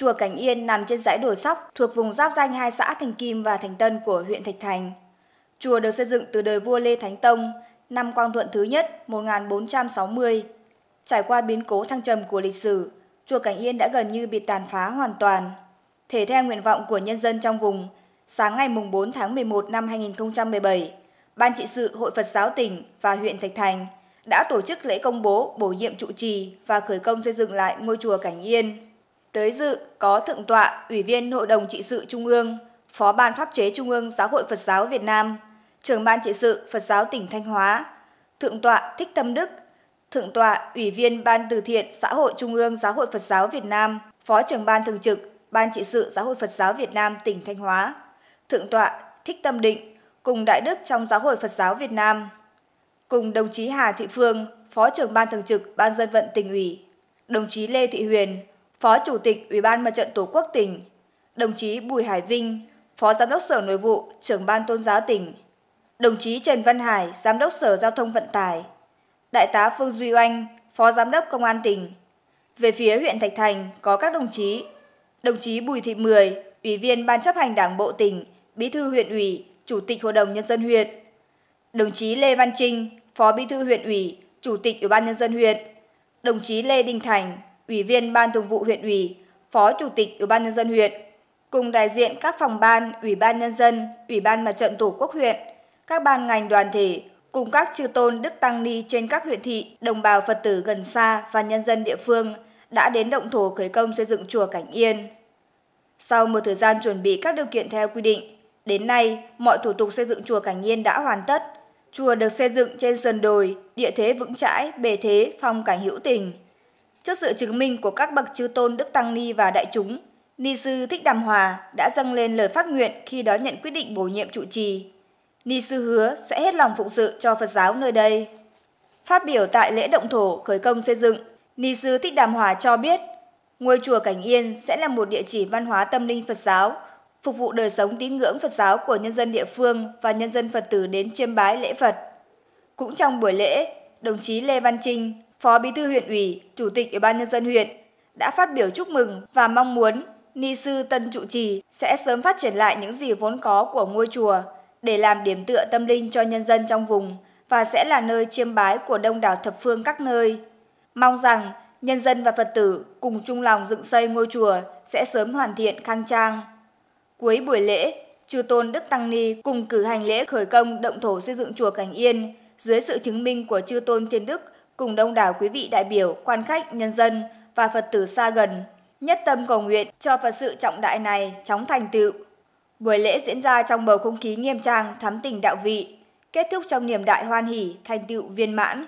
Chùa Cảnh Yên nằm trên dãy đồi sóc thuộc vùng giáp danh hai xã Thành Kim và Thành Tân của huyện Thạch Thành. Chùa được xây dựng từ đời vua Lê Thánh Tông, năm Quang Thuận thứ nhất 1460. Trải qua biến cố thăng trầm của lịch sử, chùa Cảnh Yên đã gần như bị tàn phá hoàn toàn. Thể theo nguyện vọng của nhân dân trong vùng, sáng ngày 4 tháng 11 năm 2017, Ban trị sự Hội Phật giáo tỉnh và huyện Thạch Thành đã tổ chức lễ công bố bổ nhiệm trụ trì và khởi công xây dựng lại ngôi chùa Cảnh Yên. Tới dự có Thượng tọa Ủy viên Hội đồng Trị sự Trung ương, Phó Ban Pháp chế Trung ương Giáo hội Phật giáo Việt Nam, Trưởng Ban Trị sự Phật giáo tỉnh Thanh Hóa, Thượng tọa Thích Tâm Đức, Thượng tọa Ủy viên Ban Từ thiện Xã hội Trung ương Giáo hội Phật giáo Việt Nam, Phó trưởng Ban Thường trực Ban Trị sự Giáo hội Phật giáo Việt Nam tỉnh Thanh Hóa, Thượng tọa Thích Tâm Định cùng Đại Đức trong Giáo hội Phật giáo Việt Nam, cùng đồng chí Hà Thị Phương, Phó trưởng Ban Thường trực Ban Dân vận tỉnh ủy, đồng chí Lê Thị Huyền, Phó Chủ tịch Ủy ban Mặt trận Tổ quốc tỉnh, đồng chí Bùi Hải Vinh, Phó Giám đốc Sở Nội vụ, trưởng ban tôn giáo tỉnh, đồng chí Trần Văn Hải, Giám đốc Sở Giao thông Vận tải, Đại tá Phương Duy Oanh, Phó Giám đốc Công an tỉnh. Về phía huyện Thạch Thành có các đồng chí, đồng chí Bùi Thị Mười, Ủy viên Ban chấp hành Đảng Bộ tỉnh, Bí thư huyện ủy, Chủ tịch Hội đồng Nhân dân huyện, đồng chí Lê Văn Trinh, Phó Bí thư huyện ủy, Chủ tịch Ủy ban Nhân dân huyện, đồng chí Lê Đình Thành, Ủy viên Ban Thường vụ huyện ủy, Phó Chủ tịch Ủy ban nhân dân huyện cùng đại diện các phòng ban, Ủy ban nhân dân, Ủy ban Mặt trận Tổ quốc huyện, các ban ngành đoàn thể cùng các chư tôn đức tăng ni trên các huyện thị, đồng bào Phật tử gần xa và nhân dân địa phương đã đến động thổ khởi công xây dựng chùa Cảnh Yên. Sau một thời gian chuẩn bị các điều kiện theo quy định, đến nay mọi thủ tục xây dựng chùa Cảnh Yên đã hoàn tất. Chùa được xây dựng trên sườn đồi, địa thế vững chãi, bề thế, phong cảnh hữu tình. Trước sự chứng minh của các bậc chư tôn Đức Tăng Ni và đại chúng, Ni sư Thích Đàm Hòa đã dâng lên lời phát nguyện khi đó nhận quyết định bổ nhiệm trụ trì. Ni sư hứa sẽ hết lòng phụng sự cho Phật giáo nơi đây. Phát biểu tại lễ động thổ khởi công xây dựng, Ni sư Thích Đàm Hòa cho biết, ngôi chùa Cảnh Yên sẽ là một địa chỉ văn hóa tâm linh Phật giáo, phục vụ đời sống tín ngưỡng Phật giáo của nhân dân địa phương và nhân dân Phật tử đến chiêm bái lễ Phật. Cũng trong buổi lễ, đồng chí Lê Văn Trinh, Phó Bí thư huyện ủy, Chủ tịch Ủy ban nhân dân huyện đã phát biểu chúc mừng và mong muốn Ni sư Tân Trụ Trì sẽ sớm phát triển lại những gì vốn có của ngôi chùa để làm điểm tựa tâm linh cho nhân dân trong vùng và sẽ là nơi chiêm bái của đông đảo thập phương các nơi. Mong rằng nhân dân và Phật tử cùng chung lòng dựng xây ngôi chùa sẽ sớm hoàn thiện khang trang. Cuối buổi lễ, Chư Tôn Đức Tăng Ni cùng cử hành lễ khởi công động thổ xây dựng chùa Cảnh Yên dưới sự chứng minh của Chư Tôn Thiên Đức cùng đông đảo quý vị đại biểu, quan khách, nhân dân và Phật tử xa gần nhất tâm cầu nguyện cho Phật sự trọng đại này chóng thành tựu. Buổi lễ diễn ra trong bầu không khí nghiêm trang, thắm tình đạo vị, kết thúc trong niềm đại hoan hỷ, thành tựu viên mãn.